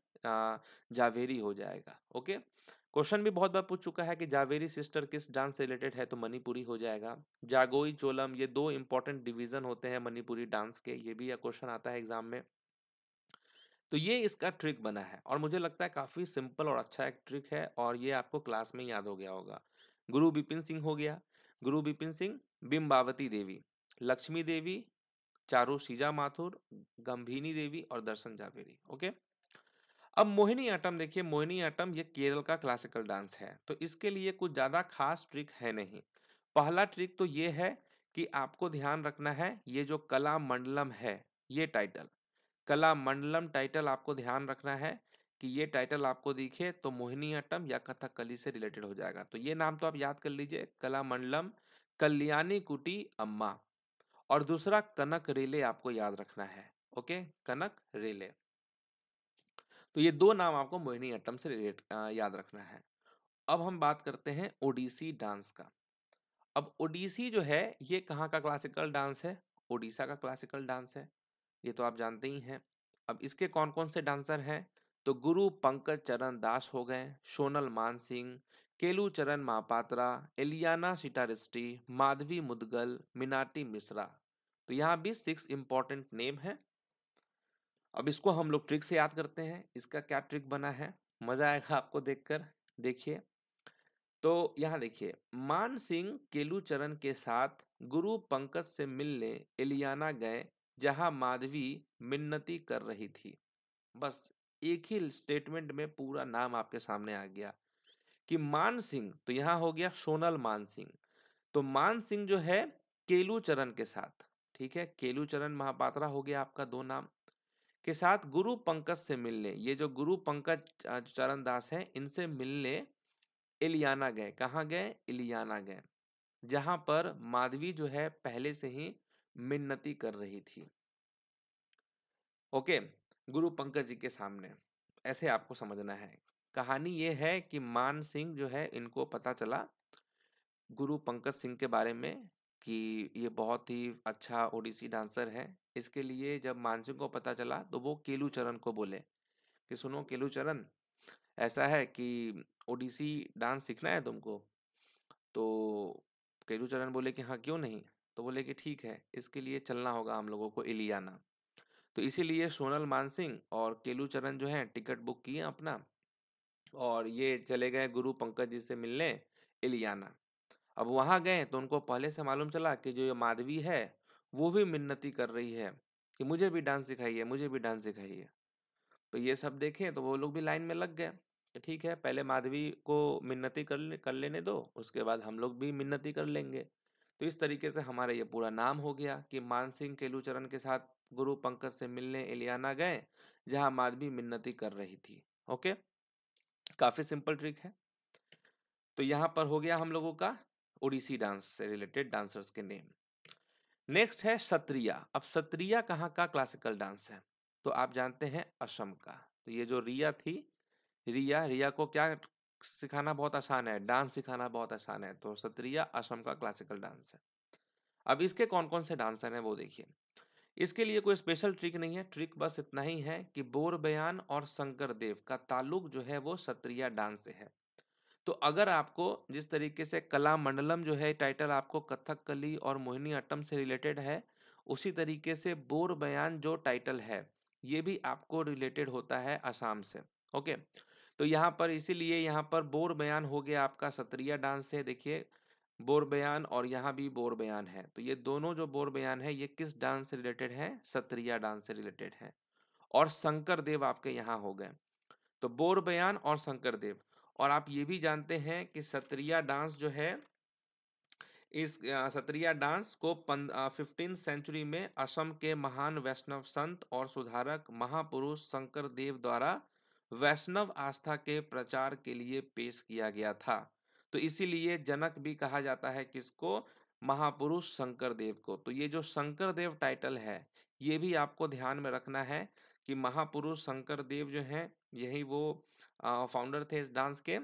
जावेरी हो जाएगा ओके क्वेश्चन भी बहुत बार पूछ चुका है कि जावेरी सिस्टर किस डांस से रिलेटेड है तो मणिपुरी हो जाएगा जागोई चोलम ये दो इंपॉर्टेंट डिवीजन होते हैं मणिपुरी डांस के ये भी यह क्वेश्चन आता है एग्जाम में तो ये इसका ट्रिक बना है और मुझे लगता है काफ़ी सिंपल और अच्छा एक ट्रिक है और ये आपको क्लास में याद हो गया होगा गुरु बिपिन सिंह हो गया गुरु बिपिन सिंह बिम्बावती देवी लक्ष्मी देवी चारू सीजा माथुर गंभीनी देवी और दर्शन जावेरी ओके अब मोहिनी आटम देखिए मोहिनी आटम ये केरल का क्लासिकल डांस है तो इसके लिए कुछ ज़्यादा खास ट्रिक है नहीं पहला ट्रिक तो ये है कि आपको ध्यान रखना है ये जो कला मंडलम है ये टाइटल कला मंडलम टाइटल आपको ध्यान रखना है कि ये टाइटल आपको दिखे तो अट्टम या कथकली से रिलेटेड हो जाएगा तो ये नाम तो आप याद कर लीजिए कला मंडलम कल्याणी कुटी अम्मा और दूसरा कनक रेले आपको याद रखना है ओके कनक रेले तो ये दो नाम आपको मोहिनी अट्टम से रिलेट याद रखना है अब हम बात करते हैं ओडिसी डांस का अब ओडिसी जो है ये कहाँ का क्लासिकल डांस है ओडिशा का क्लासिकल डांस है ये तो आप जानते ही हैं अब इसके कौन कौन से डांसर हैं तो गुरु पंकज चरण दास हो गए सोनल मान सिंह केलू चरण महापात्रा एलियाना सिटारिस्टी माधवी मुदगल मिनाटी मिश्रा तो यहाँ भी सिक्स इंपॉर्टेंट नेम है अब इसको हम लोग ट्रिक से याद करते हैं इसका क्या ट्रिक बना है मजा आएगा आपको देखकर देखिए तो यहाँ देखिए मान सिंह केलू चरण के साथ गुरु पंकज से मिलने एलियाना गए जहाँ माधवी मिन्नती कर रही थी बस एक ही स्टेटमेंट में पूरा नाम आपके सामने आ गया कि मान सिंह तो यहाँ हो गया सोनल मान सिंह तो मान सिंह जो है केलू के साथ ठीक है केलू महापात्रा हो गया आपका दो नाम के साथ गुरु पंकज से मिलने ये जो गुरु पंकज चरण दास है इनसे मिलने इलियाना गए कहाँ गए इलियाना गए जहां पर माधवी जो है पहले से ही मिन्नती कर रही थी ओके गुरु पंकज जी के सामने ऐसे आपको समझना है कहानी ये है कि मान सिंह जो है इनको पता चला गुरु पंकज सिंह के बारे में कि ये बहुत ही अच्छा ओडिसी डांसर है इसके लिए जब मान सिंह को पता चला तो वो केलू चरण को बोले कि सुनो केलू चरण ऐसा है कि ओडिसी डांस सीखना है तुमको तो केलू चरण बोले कि हाँ क्यों नहीं तो बोले कि ठीक है इसके लिए चलना होगा हम लोगों को इलियाना तो इसीलिए सोनल मानसिंह और केलू चरण जो है टिकट बुक किए अपना और ये चले गए गुरु पंकज जी से मिलने इलियाना अब वहाँ गए तो उनको पहले से मालूम चला कि जो ये माधवी है वो भी मिन्नती कर रही है कि मुझे भी डांस सिखाइए मुझे भी डांस सिखाइए तो ये सब देखें तो वो लोग भी लाइन में लग गए ठीक है पहले माधवी को मिन्नती कर कर लेने दो उसके बाद हम लोग भी मिन्नती कर लेंगे तो इस तरीके से हमारा ये पूरा नाम हो गया कि मानसिंह केलूचरण के साथ गुरु पंकज से मिलने एलियाना गए जहां माधवी मिन्नती कर रही थी ओके काफी सिंपल ट्रिक है तो यहाँ पर हो गया हम लोगों का उड़ीसी डांस से रिलेटेड डांसर्स के नेम नेक्स्ट है सत्रिया अब सत्रिया कहाँ का क्लासिकल डांस है तो आप जानते हैं असम का तो ये जो रिया थी रिया रिया को क्या सिखाना बहुत आसान है डांस सिखाना बहुत आसान है तो सत्रिया असम का क्लासिकल डांस है अब इसके कौन कौन से डांसर हैं वो देखिए इसके लिए कोई स्पेशल ट्रिक नहीं है ट्रिक बस इतना ही है कि बोर बयान और शंकर देव का ताल्लुक जो है वो सत्रिया डांस से है तो अगर आपको जिस तरीके से कला मंडलम जो है टाइटल आपको कथक कली और मोहिनी अट्टम से रिलेटेड है उसी तरीके से बोर बयान जो टाइटल है ये भी आपको रिलेटेड होता है आसाम से ओके okay? तो यहाँ पर इसीलिए यहाँ पर बोर बयान हो गया आपका सत्रिया डांस है देखिए बोर बयान और यहाँ भी बोर बयान है तो ये दोनों जो बोर बयान है ये किस डांस से रिलेटेड है सत्रिया डांस से रिलेटेड है और शंकर देव आपके यहाँ हो गए तो बोर बयान और शंकर देव और आप ये भी जानते हैं कि सत्रिया डांस जो है इस सत्रिया डांस को फिफ्टीन सेंचुरी में असम के महान वैष्णव संत और सुधारक महापुरुष शंकर देव द्वारा वैष्णव आस्था के प्रचार के लिए पेश किया गया था तो इसीलिए जनक भी कहा जाता है किसको महापुरुष शंकर देव को तो ये जो शंकर देव टाइटल है ये भी आपको ध्यान में रखना है कि महापुरुष शंकर देव जो हैं यही वो फाउंडर थे इस डांस के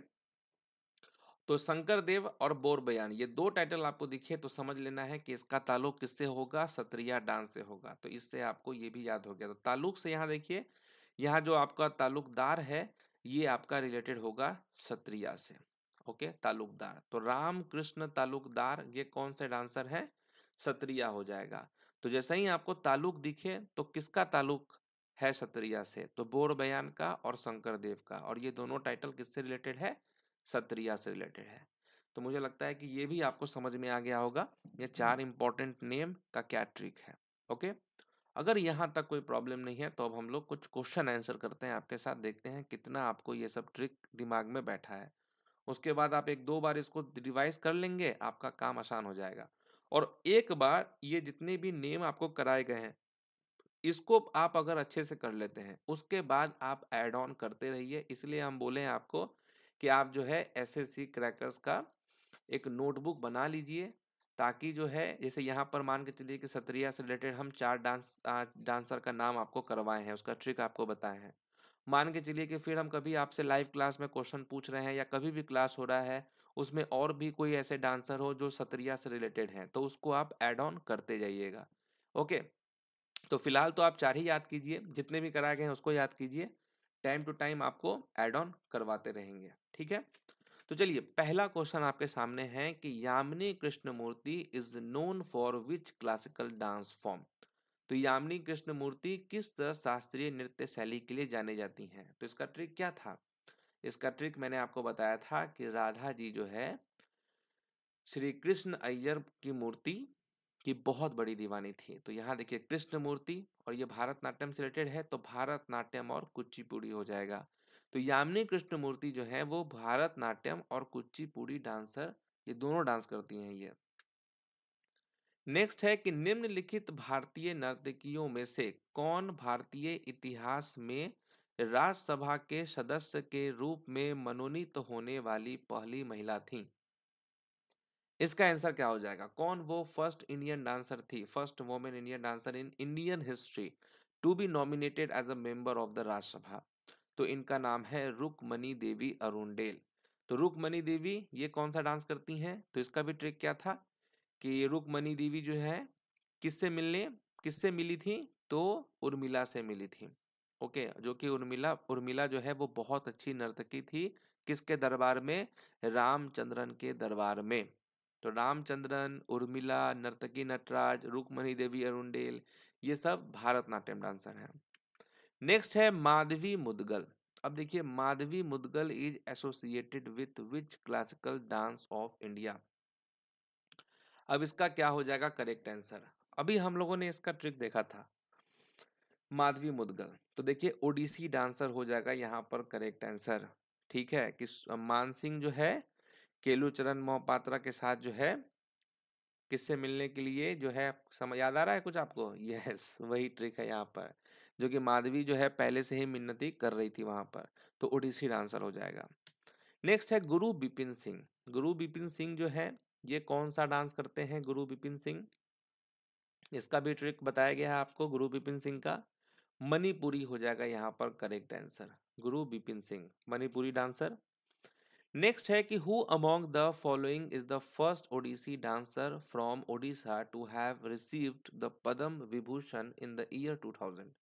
तो शंकर देव और बोर बयान ये दो टाइटल आपको दिखे तो समझ लेना है कि इसका ताल्लुक किससे होगा सत्रिया डांस से होगा तो इससे आपको ये भी याद हो गया तो ताल्लुक से यहाँ देखिए यहाँ जो आपका ताल्लुकदार है ये आपका रिलेटेड होगा सत्रिया से ओके ताल्लुकदार तो राम कृष्ण ताल्लुकदार ये कौन सा डांसर है सत्रिया हो जाएगा तो जैसा ही आपको ताल्लुक दिखे तो किसका ताल्लुक है सत्रिया से तो बोर बयान का और शंकर देव का और ये दोनों टाइटल किससे रिलेटेड है सत्रिया से रिलेटेड है तो मुझे लगता है कि ये भी आपको समझ में आ गया होगा ये चार इंपॉर्टेंट नेम का क्या ट्रिक है ओके अगर यहाँ तक कोई प्रॉब्लम नहीं है तो अब हम लोग कुछ क्वेश्चन आंसर करते हैं आपके साथ देखते हैं कितना आपको ये सब ट्रिक दिमाग में बैठा है उसके बाद आप एक दो बार इसको रिवाइज कर लेंगे आपका काम आसान हो जाएगा और एक बार ये जितने भी नेम आपको कराए गए हैं इसको आप अगर अच्छे से कर लेते हैं उसके बाद आप एड ऑन करते रहिए इसलिए हम बोले आपको कि आप जो है एसएससी क्रैकर्स का एक नोटबुक बना लीजिए ताकि जो है जैसे यहाँ पर मान के चलिए कि सत्रिया से रिलेटेड हम चार डांस डांसर का नाम आपको करवाए हैं उसका ट्रिक आपको बताए हैं मान के चलिए कि फिर हम कभी आपसे लाइव क्लास में क्वेश्चन पूछ रहे हैं या कभी भी क्लास हो रहा है उसमें और भी कोई ऐसे डांसर हो जो सत्रिया से रिलेटेड हैं तो उसको आप एड ऑन करते जाइएगा ओके तो फिलहाल तो आप चार ही याद कीजिए जितने भी कराए गए हैं उसको याद कीजिए टाइम टू टाइम आपको एड ऑन करवाते रहेंगे ठीक है तो चलिए पहला क्वेश्चन आपके सामने है कि Yamini Krishnamurthy is known for which classical dance form तो यामिनी कृष्णमूर्ति किस शास्त्रीय नृत्य शैली के लिए जाने जाती हैं तो इसका ट्रिक क्या था इसका ट्रिक मैंने आपको बताया था कि राधा जी जो है श्री कृष्ण अय्यर की मूर्ति की बहुत बड़ी दीवानी थी तो यहाँ देखिए कृष्ण मूर्ति और ये भारतनाट्यम से रिलेटेड है तो भारतनाट्यम और कुचिपुड़ी हो जाएगा तो यामिनी कृष्णमूर्ति जो है वो भारतनाट्यम और कुचिपुड़ी डांसर ये दोनों डांस करती हैं ये नेक्स्ट है कि निम्नलिखित भारतीय नर्तकियों में से कौन भारतीय इतिहास में राज्यसभा के सदस्य के रूप में मनोनीत तो होने वाली पहली महिला थी इसका आंसर क्या हो जाएगा कौन वो फर्स्ट इंडियन डांसर थी first women Indian dancer in Indian history to be nominated as a member of the Rajya Sabha तो इनका नाम है रुकमणि देवी अरुणडेल तो रुकमणि देवी ये कौन सा डांस करती हैं तो इसका भी ट्रिक क्या था कि ये रुकमणि देवी जो है किससे मिलने किससे मिली थी तो उर्मिला से मिली थी ओके जो कि उर्मिला उर्मिला जो है वो बहुत अच्छी नर्तकी थी किसके दरबार में रामचंद्रन के दरबार में तो रामचंद्रन उर्मिला नर्तकी नटराज रुकमणि देवी अरुणडेल ये सब भारतनाट्यम डांसर हैं नेक्स्ट है माधवी मुदगल अब देखिए Madhavi Mudgal is associated with which classical dance of India अब इसका क्या हो जाएगा करेक्ट आंसर अभी हम लोगों ने इसका ट्रिक देखा था माधवी मुदगल तो देखिए ओडिसी डांसर हो जाएगा यहाँ पर करेक्ट आंसर ठीक है कि मानसिंह जो है केलूचरण मोहपात्रा के साथ जो है किससे मिलने के लिए जो है समझ याद आ रहा है कुछ आपको यस वही ट्रिक है यहाँ पर जो कि माधवी जो है पहले से ही मिन्नती कर रही थी वहां पर तो ओडिसी डांसर हो जाएगा नेक्स्ट है गुरु बिपिन सिंह गुरु बिपिन सिंह जो है ये कौन सा डांस करते हैं गुरु बिपिन सिंह इसका भी ट्रिक बताया गया है आपको गुरु बिपिन सिंह का मणिपुरी हो जाएगा यहाँ पर correct answer Guru Bipin Singh Manipuri dancer next है कि who among the following is the first Odissi dancer from Odisha to have received the Padma Vibhushan in the year thousand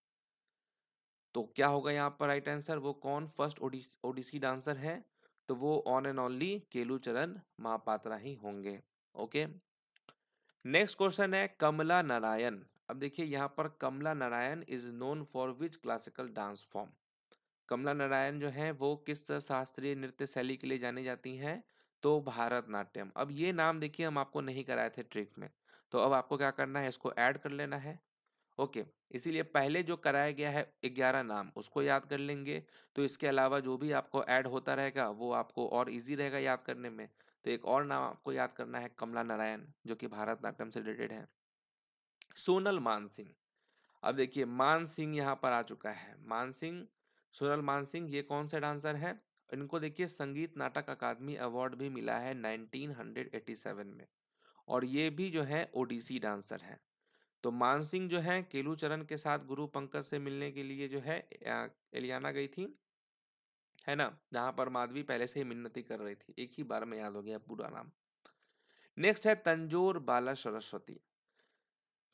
तो क्या होगा यहाँ पर राइट आंसर वो कौन फर्स्ट ओडिसी डांसर है तो वो on and only केलू Charan Mohapatra ही होंगे ओके नेक्स्ट क्वेश्चन है कमला नारायण अब देखिए यहाँ पर Kamala Narayan is known for which classical dance form Kamala Narayan जो है वो किस शास्त्रीय नृत्य शैली के लिए जानी जाती हैं तो भारतनाट्यम अब ये नाम देखिए हम आपको नहीं कराए थे ट्रिक में तो अब आपको क्या करना है इसको ऐड कर लेना है ओके इसीलिए पहले जो कराया गया है ग्यारह नाम उसको याद कर लेंगे तो इसके अलावा जो भी आपको ऐड होता रहेगा वो आपको और इजी रहेगा याद करने में तो एक और नाम आपको याद करना है कमला नारायण जो कि भारतनाट्यम से रिलेटेड है सोनल मान सिंह अब देखिए मान सिंह यहाँ पर आ चुका है मान सिंह सोनल मान सिंह ये कौन सा डांसर है इनको देखिए संगीत नाटक अकादमी अवार्ड भी मिला है 1987 में और ये भी जो है ओडिसी डांसर है तो मानसिंह जो है केलूचरण के साथ गुरु पंकज से मिलने के लिए जो है एलियाना गई थी है ना जहां पर माधवी पहले से ही मिन्नती कर रही थी एक ही बार में याद हो गया पूरा नाम नेक्स्ट है Tanjore Bala Saraswati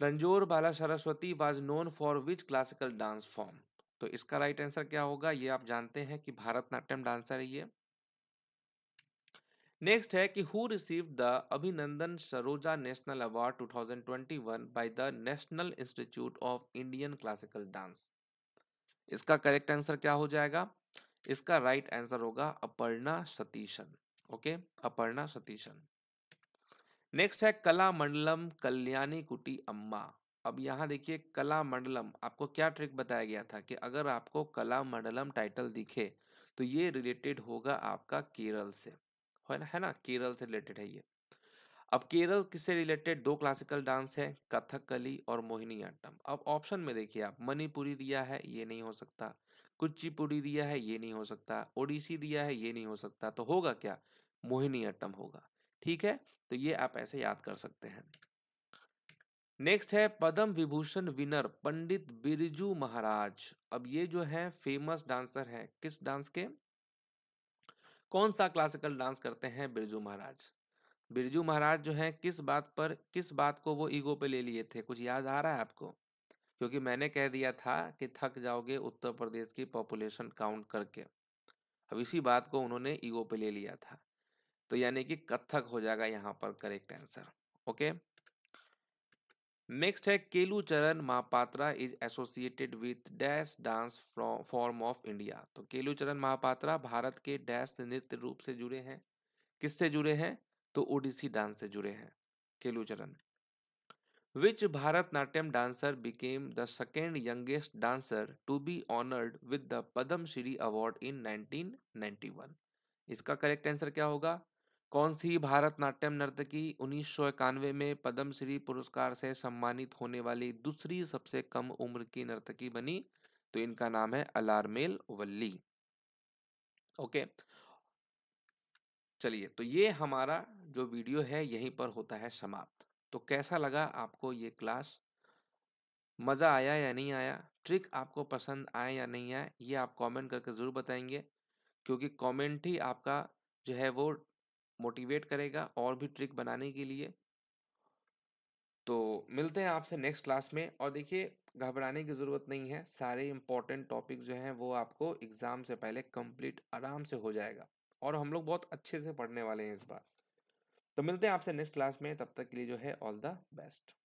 Tanjore Bala Saraswati was known for which classical dance form तो इसका राइट आंसर क्या होगा ये आप जानते हैं कि भारतनाट्यम डांसर है ये नेक्स्ट है कि who receive the Abhinandan Saroja national award 2021 by the national institute of Indian classical dance इसका करेक्ट आंसर क्या हो जाएगा इसका राइट right आंसर होगा Aparna Satheesan okay okay? Aparna Satheesan next है कला मंडलम कल्याणी कुटी अम्मा अब यहाँ देखिए कला मंडलम आपको क्या ट्रिक बताया गया था कि अगर आपको कला मंडलम टाइटल दिखे तो ये रिलेटेड होगा आपका केरल से है ना है ना केरल से रिलेटेड है ये अब केरल किससे रिलेटेड दो क्लासिकल डांस है कथकली और मोहिनी मोहिनीअट्टम अब ऑप्शन में देखिए आप मणिपुरी दिया है ये नहीं हो सकता कुचिपुरी दिया है ये नहीं हो सकता ओडिसी दिया है ये नहीं हो सकता तो होगा क्या मोहिनी मोहिनीअट्टम होगा ठीक है तो ये आप ऐसे याद कर सकते हैं नेक्स्ट है पद्म विभूषण विनर पंडित बिरजू महाराज अब ये जो है फेमस डांसर है किस डांस के कौन सा क्लासिकल डांस करते हैं बिरजू महाराज बिरजू महाराज जो हैं किस बात पर किस बात को वो ईगो पे ले लिए थे कुछ याद आ रहा है आपको क्योंकि मैंने कह दिया था कि थक जाओगे उत्तर प्रदेश की पॉपुलेशन काउंट करके अब इसी बात को उन्होंने ईगो पे ले लिया था तो यानी कि कथक हो जाएगा यहाँ पर करेक्ट आंसर ओके नेक्स्ट है Kelu Charan Mohapatra is associated with dash dance form of India तो केलू चरण महापात्रा भारत के डैश नृत्य रूप से जुड़े हैं किससे जुड़े हैं तो ओडिसी डांस से जुड़े हैं Kelu Charan which Bharatanatyam dancer became the second youngest dancer to be honoured with the Padma Shri award in 1991 इसका करेक्ट आंसर क्या होगा कौन सी भारतनाट्यम नर्तकी उन्नीस में पद्मश्री पुरस्कार से सम्मानित होने वाली दूसरी सबसे कम उम्र की नर्तकी बनी तो इनका नाम है अलारमेल वल्ली ओके चलिए तो ये हमारा जो वीडियो है यहीं पर होता है समाप्त तो कैसा लगा आपको ये क्लास मज़ा आया या नहीं आया ट्रिक आपको पसंद आए या नहीं आए ये आप कमेंट करके ज़रूर बताएंगे क्योंकि कमेंट ही आपका जो है वो मोटिवेट करेगा और भी ट्रिक बनाने के लिए तो मिलते हैं आपसे नेक्स्ट क्लास में और देखिए घबराने की ज़रूरत नहीं है सारे इंपॉर्टेंट टॉपिक जो हैं वो आपको एग्ज़ाम से पहले कंप्लीट आराम से हो जाएगा और हम लोग बहुत अच्छे से पढ़ने वाले हैं इस बार तो मिलते हैं आपसे नेक्स्ट क्लास में तब तक के लिए जो है ऑल द बेस्ट